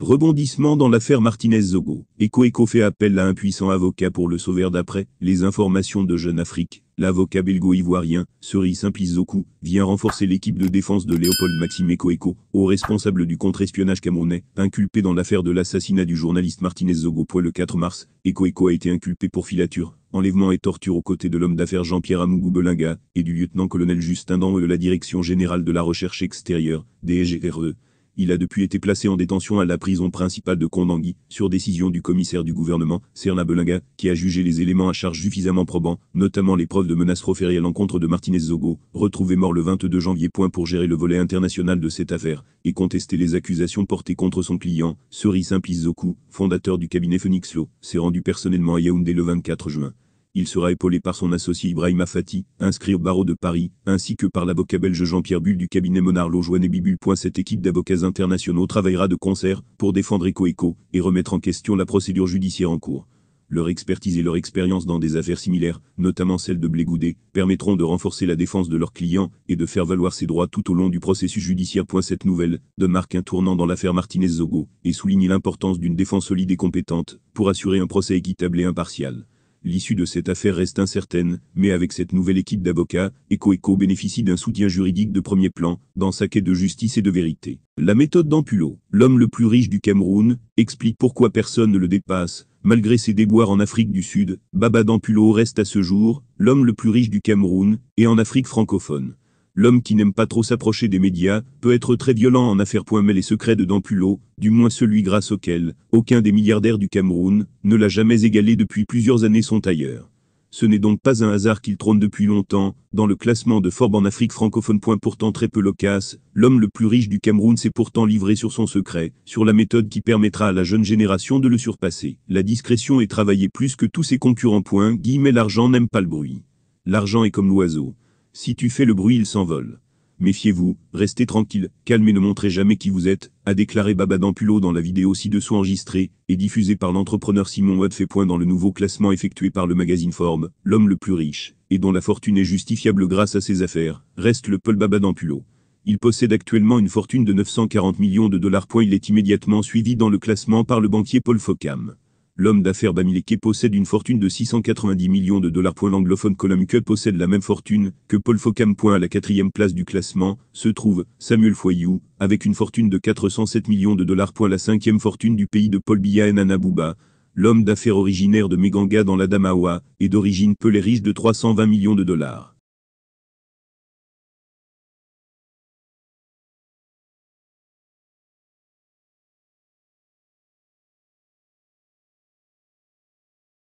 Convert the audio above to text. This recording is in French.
Rebondissement dans l'affaire Martinez-Zogo. eco fait appel à un puissant avocat pour le sauver d'après les informations de Jeune Afrique. L'avocat belgo-ivoirien, Seri Simplice-Zoku, vient renforcer l'équipe de défense de Léopold Maxime eco au responsable du contre-espionnage camerounais, inculpé dans l'affaire de l'assassinat du journaliste Martinez-Zogo. Le 4 mars, eco a été inculpé pour filature, enlèvement et torture aux côtés de l'homme d'affaires Jean-Pierre Amougou Belinga et du lieutenant-colonel Justin Dan de la Direction Générale de la Recherche Extérieure, DGRE, il a depuis été placé en détention à la prison principale de Kondangi, sur décision du commissaire du gouvernement, Serna Belinga, qui a jugé les éléments à charge suffisamment probants, notamment les preuves de menaces proférées à l'encontre de Martinez Zogo, retrouvé mort le 22 janvier point pour gérer le volet international de cette affaire, et contester les accusations portées contre son client, Seri Simplice Zoku, fondateur du cabinet Phoenix Law, s'est rendu personnellement à Yaoundé le 24 juin il sera épaulé par son associé Ibrahim Afati, inscrit au barreau de Paris, ainsi que par l'avocat belge Jean-Pierre Bull du cabinet Monard Lojoine et Bibul. Cette équipe d'avocats internationaux travaillera de concert pour défendre Eco-Eco et remettre en question la procédure judiciaire en cours. Leur expertise et leur expérience dans des affaires similaires, notamment celle de Blégoudé, permettront de renforcer la défense de leurs clients et de faire valoir ses droits tout au long du processus judiciaire. Cette nouvelle de marque un tournant dans l'affaire Martinez-Zogo et souligne l'importance d'une défense solide et compétente pour assurer un procès équitable et impartial. L'issue de cette affaire reste incertaine, mais avec cette nouvelle équipe d'avocats, EcoEco bénéficie d'un soutien juridique de premier plan, dans sa quête de justice et de vérité. La méthode d'Ampulo, l'homme le plus riche du Cameroun, explique pourquoi personne ne le dépasse. Malgré ses déboires en Afrique du Sud, Baba d'Ampulo reste à ce jour, l'homme le plus riche du Cameroun, et en Afrique francophone. L'homme qui n'aime pas trop s'approcher des médias peut être très violent en affaires. Mais les secrets de Dampulo, du moins celui grâce auquel aucun des milliardaires du Cameroun ne l'a jamais égalé depuis plusieurs années sont ailleurs. Ce n'est donc pas un hasard qu'il trône depuis longtemps dans le classement de Forbes en Afrique francophone. Point pourtant très peu loquace, l'homme le plus riche du Cameroun s'est pourtant livré sur son secret, sur la méthode qui permettra à la jeune génération de le surpasser. La discrétion est travaillée plus que tous ses concurrents. Point, guillemets, l'argent n'aime pas le bruit. L'argent est comme l'oiseau. Si tu fais le bruit, il s'envole. Méfiez-vous, restez tranquille, calme et ne montrez jamais qui vous êtes, a déclaré Baba dans la vidéo ci-dessous enregistrée et diffusée par l'entrepreneur Simon Watt fait dans le nouveau classement effectué par le magazine Forbes, l'homme le plus riche, et dont la fortune est justifiable grâce à ses affaires, reste le Paul Baba Il possède actuellement une fortune de 940 millions de dollars. Il est immédiatement suivi dans le classement par le banquier Paul Focam. L'homme d'affaires Bamileke possède une fortune de 690 millions de dollars. L'anglophone Columbus possède la même fortune que Paul Focam. À la quatrième place du classement se trouve Samuel Foyou, avec une fortune de 407 millions de dollars. La cinquième fortune du pays de Paul Biya Nanabouba, l'homme d'affaires originaire de Meganga dans l'Adamawa, est d'origine peu de 320 millions de dollars.